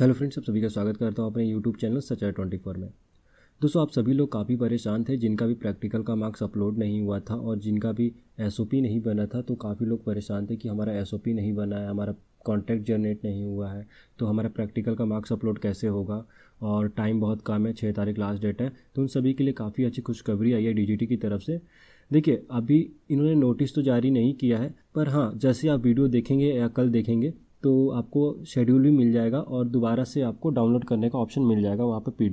hello friends आप सभी का स्वागत करता हूँ अपने यूट्यूब चैनल सचर ट्वेंटी फोर में दोस्तों आप सभी लोग काफ़ी परेशान थे जिनका भी प्रैक्टिकल का मार्क्स अपलोड नहीं हुआ था और जिनका भी एस नहीं बना था तो काफ़ी लोग परेशान थे कि हमारा एस नहीं बना है हमारा कॉन्टैक्ट जनरेट नहीं हुआ है तो हमारा प्रैक्टिकल का मार्क्स अपलोड कैसे होगा और टाइम बहुत कम है छः तारीख लास्ट डेट है तो उन सभी के लिए काफ़ी अच्छी खुशखबरी आई है डी की तरफ से देखिए अभी इन्होंने नोटिस तो जारी नहीं किया है पर हाँ जैसे आप वीडियो देखेंगे या कल देखेंगे तो आपको शेड्यूल भी मिल जाएगा और दोबारा से आपको डाउनलोड करने का ऑप्शन मिल जाएगा वहाँ पर पी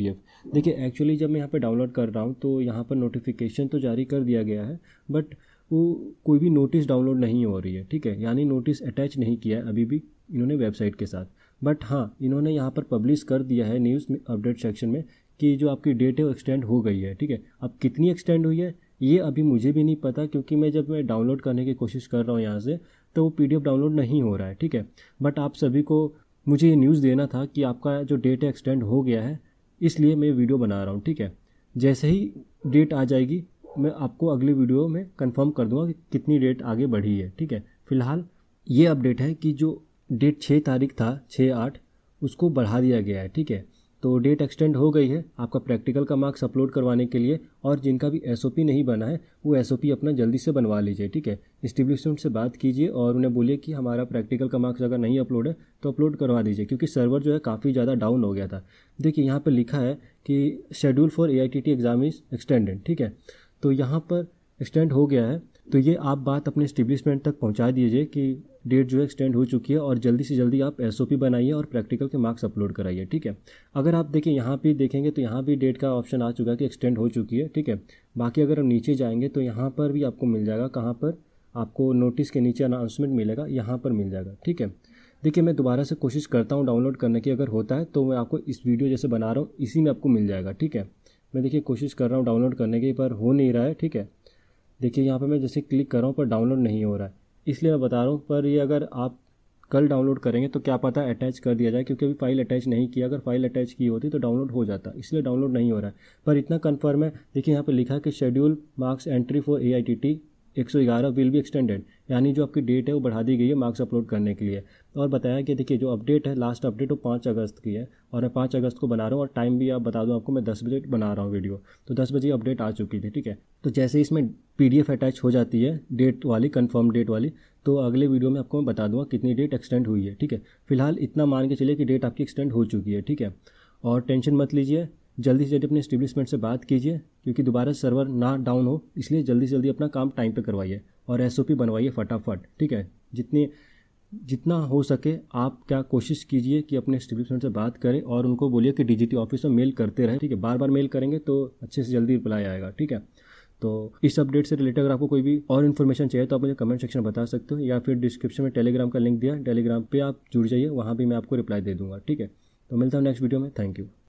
देखिए एक्चुअली जब मैं यहाँ पर डाउनलोड कर रहा हूँ तो यहाँ पर नोटिफिकेशन तो जारी कर दिया गया है बट वो कोई भी नोटिस डाउनलोड नहीं हो रही है ठीक है यानी नोटिस अटैच नहीं किया है अभी भी इन्होंने वेबसाइट के साथ बट हाँ इन्होंने यहाँ पर पब्लिश कर दिया है न्यूज़ अपडेट सेक्शन में कि जो आपकी डेट है वो एक्सटेंड हो गई है ठीक है अब कितनी एक्सटेंड हुई है ये अभी मुझे भी नहीं पता क्योंकि मैं जब मैं डाउनलोड करने की कोशिश कर रहा हूँ यहाँ से तो वो पी डाउनलोड नहीं हो रहा है ठीक है बट आप सभी को मुझे ये न्यूज़ देना था कि आपका जो डेट है एक्सटेंड हो गया है इसलिए मैं वीडियो बना रहा हूँ ठीक है जैसे ही डेट आ जाएगी मैं आपको अगली वीडियो में कंफर्म कर दूंगा कि कितनी डेट आगे बढ़ी है ठीक है फिलहाल ये अपडेट है कि जो डेट छः तारीख था छः आठ उसको बढ़ा दिया गया है ठीक है तो डेट एक्सटेंड हो गई है आपका प्रैक्टिकल का मार्क्स अपलोड करवाने के लिए और जिनका भी एस नहीं बना है वो एस अपना जल्दी से बनवा लीजिए ठीक है स्टेब्लिशमेंट से बात कीजिए और उन्हें बोलिए कि हमारा प्रैक्टिकल का मार्क्स अगर नहीं अपलोड है तो अपलोड करवा दीजिए क्योंकि सर्वर जो है काफ़ी ज़्यादा डाउन हो गया था देखिए यहाँ पर लिखा है कि schedule for A I exam is extended ठीक है तो यहाँ पर एक्सटेंड हो गया है तो ये आप बात अपने स्टेब्लिशमेंट तक पहुंचा दीजिए कि डेट जो है एक्सटेंड हो चुकी है और जल्दी से जल्दी आप एस बनाइए और प्रैक्टिकल के मार्क्स अपलोड कराइए ठीक है अगर आप देखिए यहाँ पर देखेंगे तो यहाँ भी डेट का ऑप्शन आ चुका है कि एक्सटेंड हो चुकी है ठीक है बाकी अगर हम नीचे जाएंगे तो यहाँ पर भी आपको मिल जाएगा कहाँ पर आपको नोटिस के नीचे अनाउंसमेंट मिलेगा यहाँ पर मिल जाएगा ठीक है देखिए मैं दोबारा से कोशिश करता हूँ डाउनलोड करने की अगर होता है तो मैं आपको इस वीडियो जैसे बना रहा हूँ इसी में आपको मिल जाएगा ठीक है मैं देखिए कोशिश कर रहा हूँ डाउनलोड करने की पर हो नहीं रहा है ठीक है देखिए यहाँ पे मैं जैसे क्लिक कर रहा हूँ पर डाउनलोड नहीं हो रहा है इसलिए मैं बता रहा हूँ पर ये अगर आप कल डाउनलोड करेंगे तो क्या पता अटैच कर दिया जाए क्योंकि अभी फाइल अटैच नहीं किया अगर फाइल अटैच की होती तो डाउनलोड हो जाता इसलिए डाउनलोड नहीं हो रहा है पर इतना कन्फर्म है देखिए यहाँ पर लिखा है कि schedule marks entry for A I T T 111 will be extended यानी जो आपकी डेट है वो बढ़ा दी गई है मार्क्स अपलोड करने के लिए और बताया कि देखिए जो अपडेट है लास्ट अपडेट वो पाँच अगस्त की है और मैं पाँच अगस्त को बना रहा हूँ और टाइम भी आप बता दूँ आपको मैं दस बजे बना रहा हूँ वीडियो तो दस बजे अपडेट आ चुकी थी ठीक है तो जैसे ही इसमें पी अटैच हो जाती है डेट वाली कन्फर्म डेट वाली तो अगले वीडियो में आपको मैं बता दूँगा कितनी डेट एक्सटेंड हुई है ठीक है फिलहाल इतना मान के चलिए कि डेट आपकी एक्सटेंड हो चुकी है ठीक है और टेंशन मत लीजिए जल्दी से जल्दी अपने स्टेब्लिशमेंट से बात कीजिए क्योंकि दोबारा सर्वर ना डाउन हो इसलिए जल्दी से जल्दी अपना काम टाइम पे करवाइए और एस बनवाइए फटाफट ठीक है जितनी जितना हो सके आप क्या कोशिश कीजिए कि अपने स्टेब्लिशमेंट से बात करें और उनको बोलिए कि डीजीटी ऑफिस में मेल करते रहें ठीक है बार बार मेल करेंगे तो अच्छे से जल्दी रिप्लाई आएगा ठीक है तो इस अपडेट से रिलेटेड अगर आपको कोई भी और इन्फॉर्मेशन चाहिए तो आप मुझे कमेंट सेक्शन में बता सकते हो या फिर डिस्क्रिप्शन में टेलीग्राम का लिंक दिया टेलीग्राम पे आप जुड़ जाइए वहाँ भी मैं आपको रिप्लाई दे दूँगा ठीक है तो मिलता हूँ नेक्स्ट वीडियो में थैंक यू